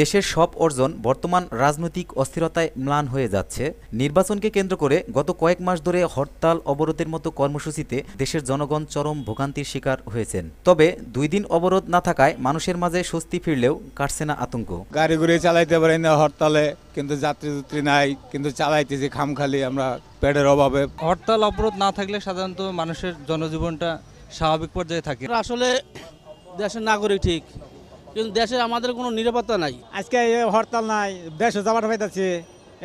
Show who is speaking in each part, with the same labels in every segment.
Speaker 1: দেশের সব অর্জন বর্তমান রাজনৈতিক অস্থিরতায় ম্লান হয়ে যাচ্ছে নির্বাচনকে কেন্দ্র করে গত কয়েক মাস ধরে হরতাল অবরোধের মতো কর্মসূচিতে দেশের জনগণ চরম ভোগান্তির শিকার হয়েছেন তবে দুই দিন অবরোধ না থাকায় মানুষের মাঝে স্বস্তি ফিরলেও কাটছে না আতঙ্ক
Speaker 2: গাড়ি ঘুরে চালাইতে পারি না হরতালে কিন্তু যাত্রী যাত্রী নাই কিন্তু চালাইতেছি খামখালি আমরা পেটের অভাবে
Speaker 1: হরতাল অবরোধ না থাকলে সাধারণত মানুষের জনজীবনটা স্বাভাবিক পর্যায়ে থাকে আসলে দেশের নাগরিক ঠিক কিন্তু দেশে আমাদের কোনো নিরাপত্তা নাই আজকে হরতাল নাই দেশে যাবার পাইতেছে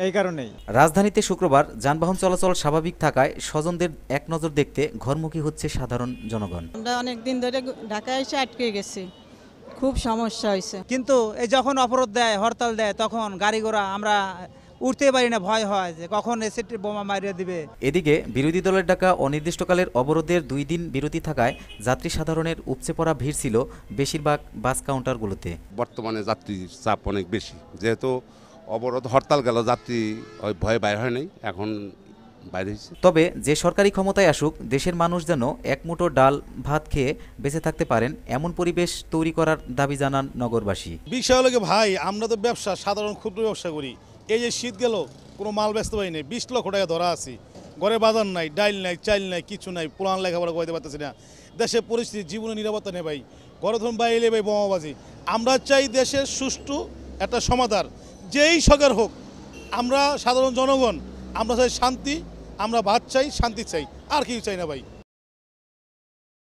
Speaker 1: এই কারণেই রাজধানীতে শুক্রবার যানবাহন চলাচল স্বাভাবিক থাকায় স্বজনদের এক নজর দেখতে ঘরমুখী হচ্ছে সাধারণ জনগণ আমরা অনেক দিন ধরে ঢাকায় এসে আটকে গেছি খুব সমস্যা হয়েছে কিন্তু এই যখন অবরোধ দেয় হরতাল দেয় তখন গাড়ি ঘোড়া আমরা উঠতে পারি না ভয় হয় যে কখন এসে বোমা মারিয়ে দিবে এদিকে বিরোধী দলের ডাকা অনির্দিষ্টকালের অবরোধের দুই দিন বিরতি থাকায় যাত্রী সাধারণের উপচে পড়া ভিড় ছিল বেশিরভাগ বাস কাউন্টারগুলোতে বর্তমানে যাত্রীর চাপ অনেক বেশি যেহেতু অবরোধ হরতাল গেল যাত্রী ভয় বাইর হয় নাই এখন তবে যে সরকারি ক্ষমতায় আসুক দেশের মানুষ যেন একমুঠো ডাল ভাত খেয়ে বেঁচে থাকতে পারেন এমন পরিবেশ তৈরি করার দাবি জানান নগরবাসী
Speaker 2: বিষয় হলো ভাই আমরা তো ব্যবসা সাধারণ ক্ষুদ্র ব্যবসা করি এই যে শীত গেল কোনো মাল ব্যস্ত হয় নেই বিশ লক্ষ টাকা ধরা আছি ঘরে বাজার নাই ডাইল নাই চাইল নাই কিছু নাই পুরান লেখাপড়া করতে পারতেছি না দেশের পরিস্থিতি জীবনে নিরাপত্তা নেই ভাই ঘরে ধরুন বাইরে ভাই বোমাবাজি আমরা চাই দেশের সুষ্ঠু একটা সমাধান যেই সরকার হোক আমরা সাধারণ জনগণ আমরা চাই শান্তি আমরা ভাত চাই শান্তি চাই আর কিছু চাই না ভাই